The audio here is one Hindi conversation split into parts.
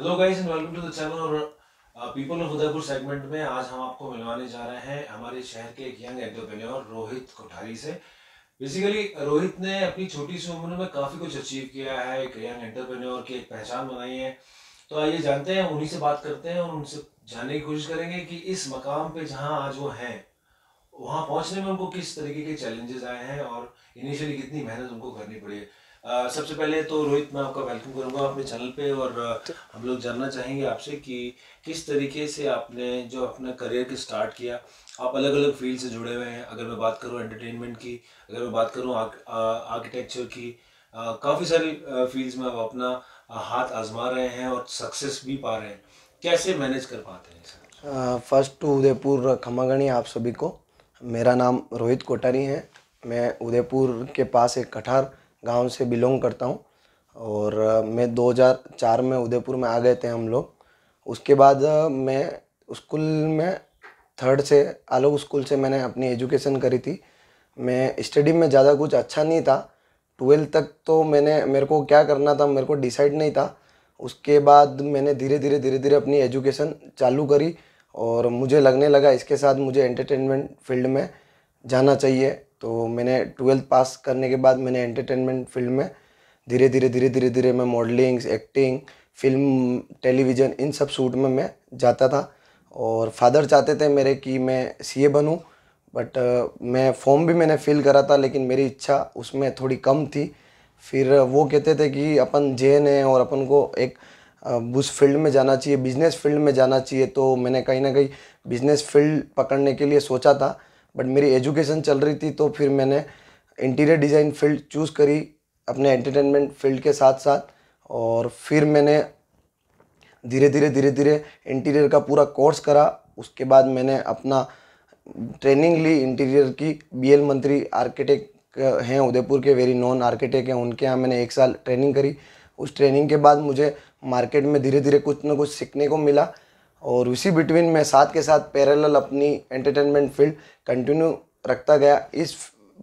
hello guys and welcome to the channel और people uh, of Udaipur segment में आज हम आपको मिलवाने जा रहे हैं हमारे शहर के एक यंग एंटरप्रेन्योर रोहित कोठारी से बेसिकली रोहित ने अपनी छोटी सी उम्र में काफ़ी कुछ अचीव किया है एक यंग एंटरप्रेन्योर की एक पहचान बनाई है तो आइए जानते हैं उन्हीं से बात करते हैं और उनसे जानने की कोशिश करेंगे कि इस मकाम पे जहाँ आज वो हैं वहाँ पहुँचने में उनको किस तरीके के चैलेंजेस आए हैं और इनिशियली कितनी मेहनत उनको करनी पड़ी है सबसे पहले तो रोहित मैं आपका वेलकम करूंगा अपने चैनल पे और हम लोग जानना चाहेंगे आपसे कि किस तरीके से आपने जो अपना करियर के स्टार्ट किया आप अलग अलग फील्ड से जुड़े हुए हैं अगर मैं बात करूं एंटरटेनमेंट की अगर मैं बात करूं आर्किटेक्चर की काफ़ी सारी फील्ड्स में आप अपना हाथ आजमा रहे हैं और सक्सेस भी पा रहे हैं कैसे मैनेज कर पाते हैं फर्स्ट टू उदयपुर खमागणी आप सभी को मेरा नाम रोहित कोटारी है मैं उदयपुर के पास एक कठार गांव से बिलोंग करता हूँ और मैं 2004 में उदयपुर में आ गए थे हम लोग उसके बाद मैं स्कूल में थर्ड से आलोक स्कूल से मैंने अपनी एजुकेशन करी थी मैं स्टडी में ज़्यादा कुछ अच्छा नहीं था ट्वेल्थ तक तो मैंने मेरे को क्या करना था मेरे को डिसाइड नहीं था उसके बाद मैंने धीरे धीरे धीरे धीरे अपनी एजुकेशन चालू करी और मुझे लगने लगा इसके साथ मुझे एंटरटेनमेंट फील्ड में जाना चाहिए तो मैंने ट्वेल्थ पास करने के बाद मैंने एंटरटेनमेंट फील्ड में धीरे धीरे धीरे धीरे धीरे मैं मॉडलिंग एक्टिंग फिल्म टेलीविज़न इन सब सूट में मैं जाता था और फादर चाहते थे मेरे कि मैं सीए बनूं बट uh, मैं फॉर्म भी मैंने फिल करा था लेकिन मेरी इच्छा उसमें थोड़ी कम थी फिर वो कहते थे कि अपन जेन है और अपन को एक uh, उस फील्ड में जाना चाहिए बिज़नेस फील्ड में जाना चाहिए तो मैंने कहीं ना कहीं बिज़नेस फील्ड पकड़ने के लिए सोचा था बट मेरी एजुकेशन चल रही थी तो फिर मैंने इंटीरियर डिज़ाइन फील्ड चूज़ करी अपने एंटरटेनमेंट फील्ड के साथ साथ और फिर मैंने धीरे धीरे धीरे धीरे इंटीरियर का पूरा कोर्स करा उसके बाद मैंने अपना ट्रेनिंग ली इंटीरियर की बीएल मंत्री आर्किटेक्ट हैं उदयपुर के वेरी नॉन आर्किटेक्ट हैं उनके यहाँ मैंने एक साल ट्रेनिंग करी उस ट्रेनिंग के बाद मुझे मार्केट में धीरे धीरे कुछ ना कुछ सीखने को मिला और उसी बिटवीन में साथ के साथ पैरेलल अपनी एंटरटेनमेंट फील्ड कंटिन्यू रखता गया इस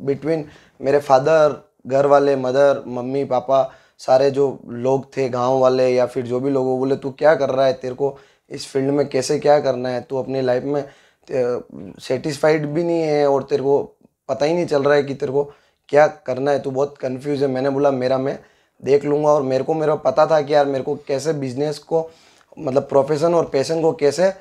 बिटवीन मेरे फादर घर वाले मदर मम्मी पापा सारे जो लोग थे गांव वाले या फिर जो भी लोग वो बोले तू क्या कर रहा है तेरे को इस फील्ड में कैसे क्या करना है तू अपनी लाइफ में सेटिस्फाइड भी नहीं है और तेरे को पता ही नहीं चल रहा है कि तेरे को क्या करना है तू बहुत कन्फ्यूज़ है मैंने बोला मेरा मैं देख लूँगा और मेरे को मेरा पता था कि यार मेरे को कैसे बिजनेस को मतलब प्रोफेशन और पैशन को कैसे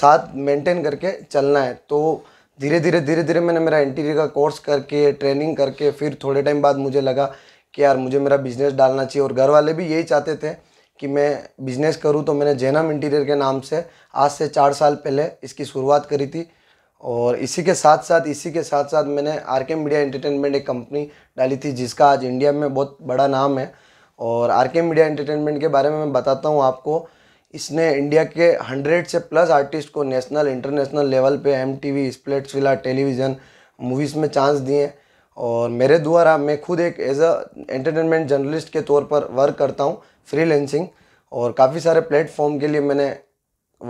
साथ मेंटेन करके चलना है तो धीरे धीरे धीरे धीरे मैंने मेरा इंटीरियर का कोर्स करके ट्रेनिंग करके फिर थोड़े टाइम बाद मुझे लगा कि यार मुझे मेरा बिजनेस डालना चाहिए और घर वाले भी यही चाहते थे कि मैं बिजनेस करूँ तो मैंने जैनम इंटीरियर के नाम से आज से चार साल पहले इसकी शुरुआत करी थी और इसी के साथ साथ इसी के साथ साथ मैंने आर के मीडिया एंटरटेनमेंट एक कंपनी डाली थी जिसका आज इंडिया में बहुत बड़ा नाम है और आर के मीडिया एंटरटेनमेंट के बारे में मैं बताता हूँ आपको इसने इंडिया के हंड्रेड से प्लस आर्टिस्ट को नेशनल इंटरनेशनल लेवल पे एम टी वी स्प्लेटफिला टेलीविज़न मूवीज़ में चांस दिए और मेरे द्वारा मैं खुद एक एज अ एंटरटेनमेंट जर्नलिस्ट के तौर पर वर्क करता हूँ फ्रीलैंसिंग और काफ़ी सारे प्लेटफॉर्म के लिए मैंने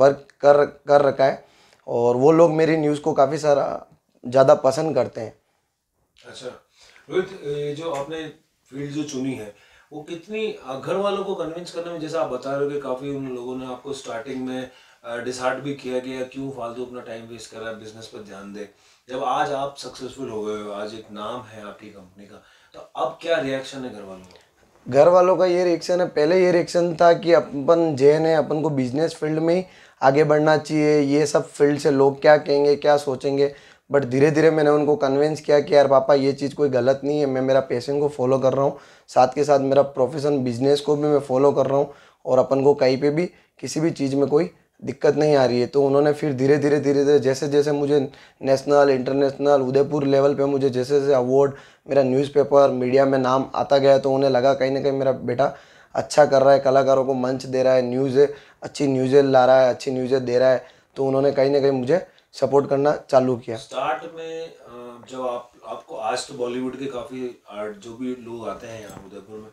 वर्क कर कर रखा है और वो लोग मेरी न्यूज़ को काफ़ी सारा ज़्यादा पसंद करते हैं अच्छा रोहित जो आपने फील्ड जो चुनी है वो कितनी घर वालों को कन्विंस करने में जैसा आप बता रहे हो कि काफ़ी उन लोगों ने आपको स्टार्टिंग में डिसाइड भी किया गया क्यों फालतू अपना टाइम वेस्ट कर रहा है बिजनेस पर ध्यान दे जब आज आप सक्सेसफुल हो गए हो आज एक नाम है आपकी कंपनी का तो अब क्या रिएक्शन है घर वालों का घर वालों का ये रिएक्शन है पहले ये रिएक्शन था कि अपन जैन है अपन को बिजनेस फील्ड में ही आगे बढ़ना चाहिए ये सब फील्ड से लोग क्या कहेंगे क्या सोचेंगे बट धीरे धीरे मैंने उनको कन्विंस किया कि यार पापा ये चीज़ कोई गलत नहीं है मैं मेरा पैसन को फॉलो कर रहा हूँ साथ के साथ मेरा प्रोफेशन बिजनेस को भी मैं फॉलो कर रहा हूँ और अपन को कहीं पे भी किसी भी चीज़ में कोई दिक्कत नहीं आ रही है तो उन्होंने फिर धीरे धीरे धीरे धीरे जैसे जैसे मुझे नेशनल इंटरनेशनल उदयपुर लेवल पे मुझे जैसे जैसे अवार्ड मेरा न्यूज़पेपर मीडिया में नाम आता गया तो उन्हें लगा कहीं ना कहीं मेरा बेटा अच्छा कर रहा है कलाकारों को मंच दे रहा है न्यूज़ें अच्छी न्यूज़ें ला रहा है अच्छी न्यूज़ें दे रहा है तो उन्होंने कहीं ना कहीं मुझे सपोर्ट करना चालू किया स्टार्ट में जब आप आपको आज तो बॉलीवुड के काफ़ी आर्ट जो भी लोग आते हैं यहाँ उदयपुर में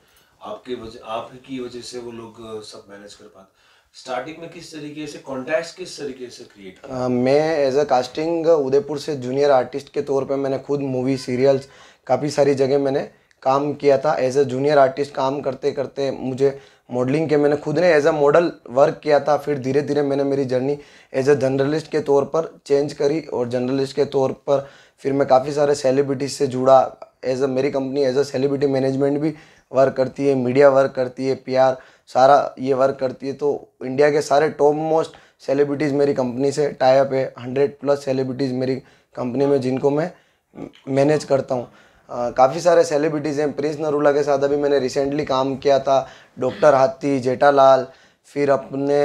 आपके वजह आपकी वजह से वो लोग सब मैनेज कर पाते स्टार्टिंग में किस तरीके से कॉन्टैक्ट किस तरीके से क्रिएट uh, मैं एज अ कास्टिंग उदयपुर से जूनियर आर्टिस्ट के तौर पर मैंने खुद मूवी सीरियल्स काफ़ी सारी जगह मैंने काम किया था एज ए जूनियर आर्टिस्ट काम करते करते मुझे मॉडलिंग के मैंने खुद ने एज अ मॉडल वर्क किया था फिर धीरे धीरे मैंने मेरी जर्नी एज अ जर्नलिस्ट के तौर पर चेंज करी और जर्नलिस्ट के तौर पर फिर मैं काफ़ी सारे सेलिब्रिटीज से जुड़ा एज अ मेरी company as a celebrity management भी वर्क करती है मीडिया वर्क करती है पी सारा ये वर्क करती है तो इंडिया के सारे टॉप मोस्ट सेलिब्रिटीज़ मेरी कंपनी से टाइप है हंड्रेड प्लस सेलिब्रिटीज़ मेरी कंपनी में जिनको मैं मैनेज करता हूँ काफ़ी सारे सेलिब्रिटीज़ हैं प्रिंस नरूला के साथ अभी मैंने रिसेंटली काम किया था डॉक्टर हाथी जेठालाल फिर अपने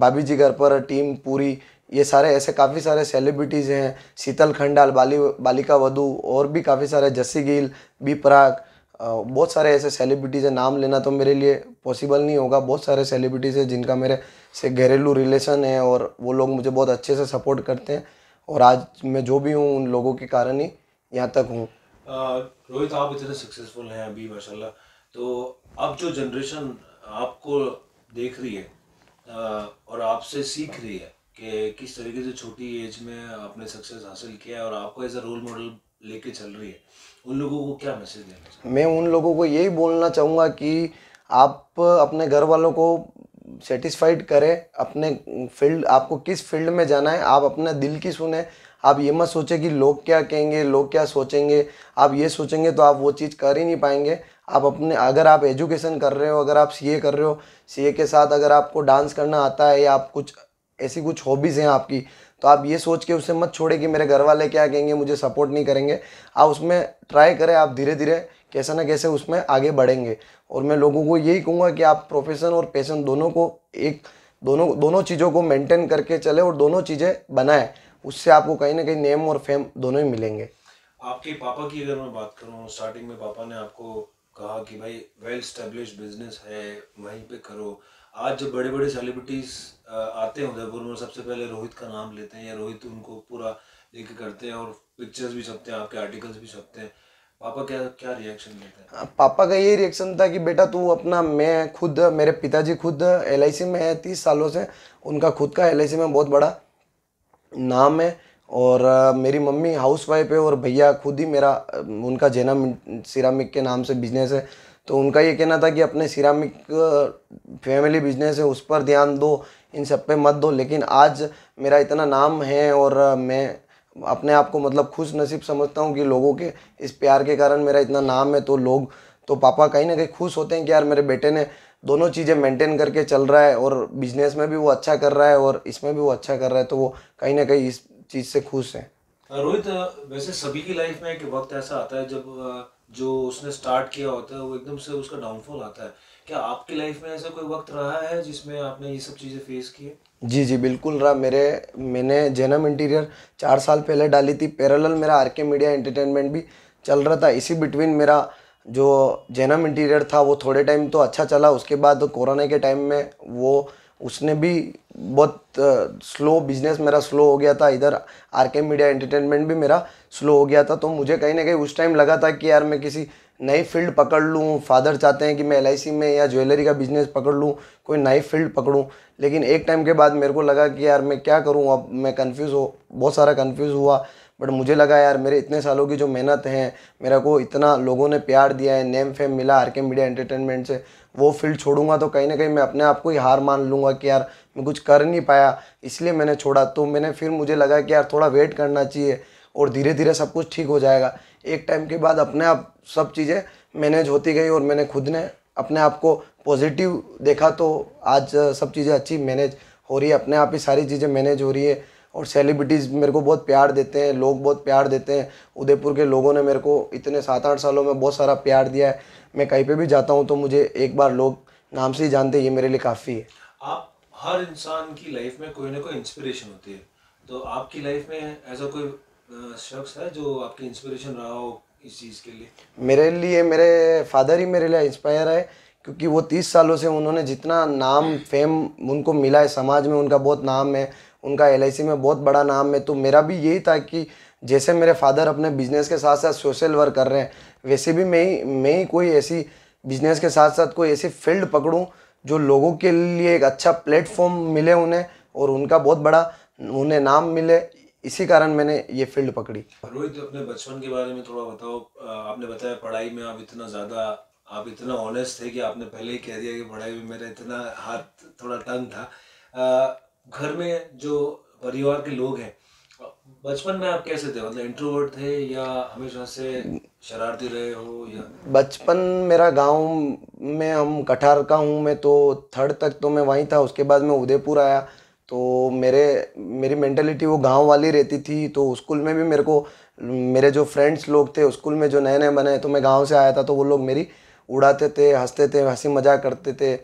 भाभी जी घर पर टीम पूरी ये सारे ऐसे काफ़ी सारे सेलिब्रिटीज़ हैं शीतल खंडाल बाली बालिका वधू और भी काफ़ी सारे जस्सी गिल बी पराग बहुत सारे ऐसे सेलिब्रिटीज़ हैं नाम लेना तो मेरे लिए पॉसिबल नहीं होगा बहुत सारे सेलिब्रिटीज़ हैं जिनका मेरे से घरेलू रिलेशन है और वो लोग मुझे बहुत अच्छे से सपोर्ट करते हैं और आज मैं जो भी हूँ उन लोगों के कारण ही यहाँ तक हूँ रोहित आप इतने सक्सेसफुल हैं अभी माशाल्लाह तो अब जो जनरेशन आपको देख रही है और आपसे सीख रही है कि किस तरीके से छोटी एज में आपने सक्सेस हासिल किया है और आपको एज अ रोल मॉडल लेके चल रही है उन लोगों को क्या मैसेज देना मैं उन लोगों को यही बोलना चाहूँगा कि आप अपने घर वालों को सेटिस्फाइड करें अपने फील्ड आपको किस फील्ड में जाना है आप अपने दिल की सुने आप ये मत सोचें कि लोग क्या कहेंगे लोग क्या सोचेंगे आप ये सोचेंगे तो आप वो चीज़ कर ही नहीं पाएंगे आप अपने अगर आप एजुकेशन कर रहे हो अगर आप सीए कर रहे हो सीए के साथ अगर आपको डांस करना आता है या आप कुछ ऐसी कुछ हॉबीज़ हैं आपकी तो आप ये सोच के उसे मत छोड़े कि मेरे घर वाले क्या कहेंगे मुझे सपोर्ट नहीं करेंगे आप उसमें ट्राई करें आप धीरे धीरे कैसे ना कैसे उसमें आगे बढ़ेंगे और मैं लोगों को यही कहूँगा कि आप प्रोफेशन और पैसन दोनों को एक दोनों दोनों चीज़ों को मेंटेन करके चले और दोनों चीज़ें बनाएं उससे आपको कहीं ना कहीं नेम और फेम दोनों ही मिलेंगे आपके पापा की अगर मैं बात करूँ स्टार्टिंग में पापा ने आपको कहा कि भाई वेल स्टेब्लिश बिजनेस है वहीं पे करो आज जब बड़े बड़े सेलिब्रिटीज आते हैं उदयपुर में सबसे पहले रोहित का नाम लेते हैं या रोहित उनको पूरा लेके करते हैं और पिक्चर्स भी छपते हैं आपके आर्टिकल्स भी छपते हैं पापा क्या क्या रिएक्शन देते हैं पापा का ये रिएक्शन था कि बेटा तू अपना मैं खुद मेरे पिताजी खुद एल में है तीस सालों से उनका खुद का एल में बहुत बड़ा नाम है और मेरी मम्मी हाउस वाइफ है और भैया खुद ही मेरा उनका जेना सिरामिक के नाम से बिजनेस है तो उनका ये कहना था कि अपने सिरामिक फैमिली बिजनेस है उस पर ध्यान दो इन सब पे मत दो लेकिन आज मेरा इतना नाम है और मैं अपने आप को मतलब खुश नसीब समझता हूँ कि लोगों के इस प्यार के कारण मेरा इतना नाम है तो लोग तो पापा कहीं ना कहीं खुश होते हैं कि यार मेरे बेटे ने दोनों चीज़ें मेंटेन करके चल रहा है और बिजनेस में भी वो अच्छा कर रहा है और इसमें भी वो अच्छा कर रहा है तो वो कहीं ना कहीं इस चीज़ से खुश है रोहित वैसे सभी की लाइफ में एक वक्त ऐसा आता है जब जो उसने स्टार्ट किया होता है वो एकदम से उसका डाउनफॉल आता है क्या आपकी लाइफ में ऐसा कोई वक्त रहा है जिसमें आपने ये सब चीज़ें फेस की है जी जी बिल्कुल रहा मेरे मैंने जेनम इंटीरियर चार साल पहले डाली थी पैरेलल मेरा आर के मीडिया एंटरटेनमेंट भी चल रहा था इसी बिटवीन मेरा जो जैनम इंटीरियर था वो थोड़े टाइम तो अच्छा चला उसके बाद कोरोना के टाइम में वो उसने भी बहुत स्लो बिजनेस मेरा स्लो हो गया था इधर आर के मीडिया एंटरटेनमेंट भी मेरा स्लो हो गया था तो मुझे कहीं ना कहीं उस टाइम लगा था कि यार मैं किसी नई फील्ड पकड़ लूँ फादर चाहते हैं कि मैं एल में या ज्वेलरी का बिजनेस पकड़ लूँ कोई नई फील्ड पकड़ूँ लेकिन एक टाइम के बाद मेरे को लगा कि यार मैं क्या करूँ अब मैं कन्फ्यूज़ हो बहुत सारा कन्फ्यूज़ हुआ बट मुझे लगा यार मेरे इतने सालों की जो मेहनत है मेरा को इतना लोगों ने प्यार दिया है नेम फेम मिला आर के मीडिया एंटरटेनमेंट से वो फील्ड छोड़ूंगा तो कहीं ना कहीं मैं अपने आप को ही हार मान लूँगा कि यार मैं कुछ कर नहीं पाया इसलिए मैंने छोड़ा तो मैंने फिर मुझे लगा कि यार थोड़ा वेट करना चाहिए और धीरे धीरे सब कुछ ठीक हो जाएगा एक टाइम के बाद अपने आप सब चीज़ें मैनेज होती गई और मैंने खुद ने अपने आप को पॉजिटिव देखा तो आज सब चीज़ें अच्छी मैनेज हो रही है अपने आप ही सारी चीज़ें मैनेज हो रही है और सेलिब्रिटीज़ मेरे को बहुत प्यार देते हैं लोग बहुत प्यार देते हैं उदयपुर के लोगों ने मेरे को इतने सात आठ सालों में बहुत सारा प्यार दिया है मैं कहीं पे भी जाता हूँ तो मुझे एक बार लोग नाम से ही जानते हैं ये मेरे लिए काफ़ी है आप हर इंसान की लाइफ में कोई ना कोई इंस्पिरेशन होती है तो आपकी लाइफ में ऐसा कोई शख्स है जो आपकी इंस्पिरेशन रहा हो इस चीज़ के लिए मेरे लिए मेरे फादर ही मेरे लिए इंस्पायर है क्योंकि वो तीस सालों से उन्होंने जितना नाम फेम उनको मिला है समाज में उनका बहुत नाम है उनका एल में बहुत बड़ा नाम है तो मेरा भी यही था कि जैसे मेरे फादर अपने बिजनेस के साथ साथ सोशल वर्क कर रहे हैं वैसे भी मैं ही मैं ही कोई ऐसी बिजनेस के साथ साथ कोई ऐसी फील्ड पकड़ूँ जो लोगों के लिए एक अच्छा प्लेटफॉर्म मिले उन्हें और उनका बहुत बड़ा उन्हें नाम मिले इसी कारण मैंने ये फील्ड पकड़ी रोहित अपने बचपन के बारे में थोड़ा बताओ आपने बताया पढ़ाई में आप इतना ज़्यादा आप इतना ऑनेस्ट थे कि आपने पहले ही कह दिया कि पढ़ाई में मेरा इतना हाथ थोड़ा टंग था घर में जो परिवार के लोग हैं बचपन में आप कैसे थे मतलब इंट्रोवर्ट थे या हमेशा से शरारती रहे हो या बचपन मेरा गांव में हम कठार का हूँ मैं तो थर्ड तक तो मैं वहीं था उसके बाद मैं उदयपुर आया तो मेरे मेरी मेंटेलिटी वो गांव वाली रहती थी तो स्कूल में भी मेरे को मेरे जो फ्रेंड्स लोग थे स्कूल में जो नए नए बने तो मैं गाँव से आया था तो वो लोग मेरी उड़ाते थे हंसते थे हंसी मजाक करते थे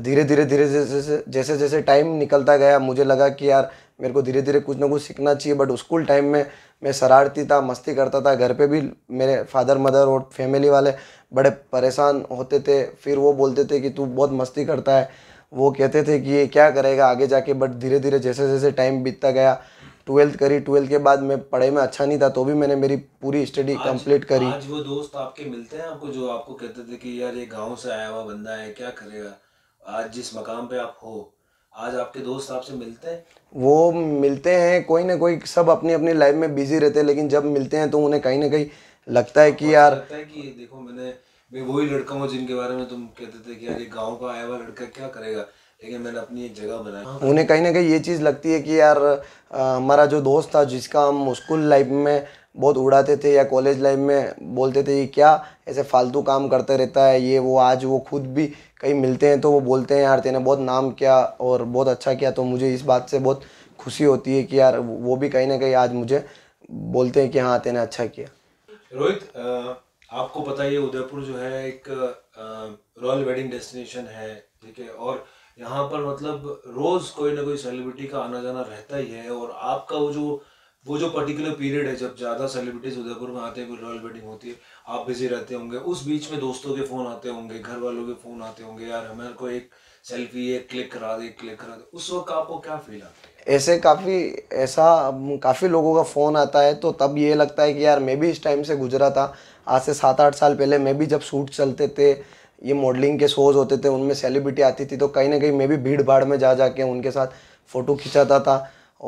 धीरे धीरे धीरे जैसे जैसे जैसे टाइम निकलता गया मुझे लगा कि यार मेरे को धीरे धीरे कुछ ना कुछ सीखना चाहिए बट स्कूल टाइम में मैं शरारती था मस्ती करता था घर पे भी मेरे फादर मदर और फैमिली वाले बड़े परेशान होते थे फिर वो बोलते थे कि तू बहुत मस्ती करता है वो कहते थे कि ये क्या करेगा आगे जाके बट धीरे धीरे जैसे जैसे टाइम बीतता गया ट्वेल्थ करी ट्वेल्थ के बाद मैं पढ़ाई में अच्छा नहीं था तो भी मैंने मेरी पूरी स्टडी कंप्लीट करी आज वो दोस्त आपके मिलते हैं आपको जो आपको कहते थे कि यार ये गांव से आया हुआ बंदा है क्या करेगा आज जिस मकाम पे आप हो आज आपके दोस्त आपसे मिलते हैं वो मिलते हैं कोई ना कोई सब अपनी अपनी लाइफ में बिजी रहते हैं लेकिन जब मिलते हैं तो उन्हें कहीं ना कहीं लगता है कि यार लगता है कि देखो मैंने मैं वही लड़का हूँ जिनके बारे में तुम कहते थे कि यार ये गाँव का आया हुआ लड़का क्या करेगा लेकिन मैंने अपनी एक जगह बनाई उन्हें कहीं ना कहीं ये चीज़ लगती है कि यार हमारा जो दोस्त था जिसका हम स्कूल लाइफ में बहुत उड़ाते थे या कॉलेज लाइफ में बोलते थे ये क्या ऐसे फालतू काम करते रहता है ये वो आज वो खुद भी कहीं मिलते हैं तो वो बोलते हैं यार तेने बहुत नाम किया और बहुत अच्छा किया तो मुझे इस बात से बहुत खुशी होती है कि यार वो भी कहीं ना कहीं आज मुझे बोलते हैं कि हाँ तेने अच्छा किया रोहित आपको पता ही उदयपुर जो है एक रॉयल वेडिंग डेस्टिनेशन है ठीक है और यहाँ पर मतलब रोज कोई ना कोई सेलिब्रिटी का आना जाना रहता ही है और आपका वो जो वो जो पर्टिकुलर पीरियड है जब ज़्यादा सेलिब्रिटीज उदयपुर में आते हैं कोई रॉयल वेडिंग होती है आप बिजी रहते होंगे उस बीच में दोस्तों के फ़ोन आते होंगे घर वालों के फ़ोन आते होंगे यार हमारे को एक सेल्फी एक क्लिक करा दे क्लिक करा दे उस वक्त आपको क्या फील आता है ऐसे काफ़ी ऐसा काफ़ी लोगों का फ़ोन आता है तो तब ये लगता है कि यार मैं भी इस टाइम से गुजरा था आज से सात आठ साल पहले मैं भी जब शूट चलते थे ये मॉडलिंग के शोज़ होते थे उनमें सेलिब्रिटी आती थी तो कहीं ना कहीं मैं भी भीड़ भाड़ में जा जा उनके साथ फ़ोटो खिंचाता था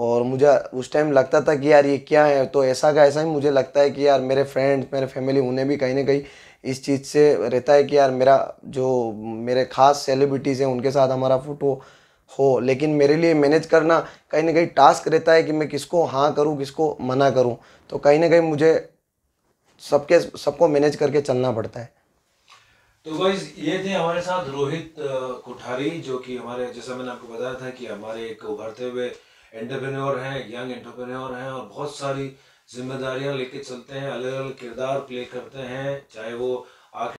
और मुझे उस टाइम लगता था कि यार ये क्या है तो ऐसा का ऐसा ही मुझे लगता है कि यार मेरे फ्रेंड्स मेरे फैमिली उन्हें भी कहीं ना कहीं इस चीज़ से रहता है कि यार मेरा जो मेरे ख़ास सेलिब्रिटीज़ हैं उनके साथ हमारा फ़ोटो हो लेकिन मेरे लिए मैनेज करना कहीं ना कहीं टास्क रहता है कि मैं किसको हाँ करूँ किसको मना करूँ तो कहीं ना कहीं मुझे सबके सबको मैनेज करके चलना पड़ता है तो गाइज ये थे हमारे साथ रोहित कोठारी जो कि हमारे जैसा मैंने आपको बताया था कि हमारे एक उभरते हुए एंटरप्रेन्योर हैं यंग एंटरप्रेन्योर हैं और बहुत सारी जिम्मेदारियां लेके चलते हैं अलग अलग किरदार प्ले करते हैं चाहे वो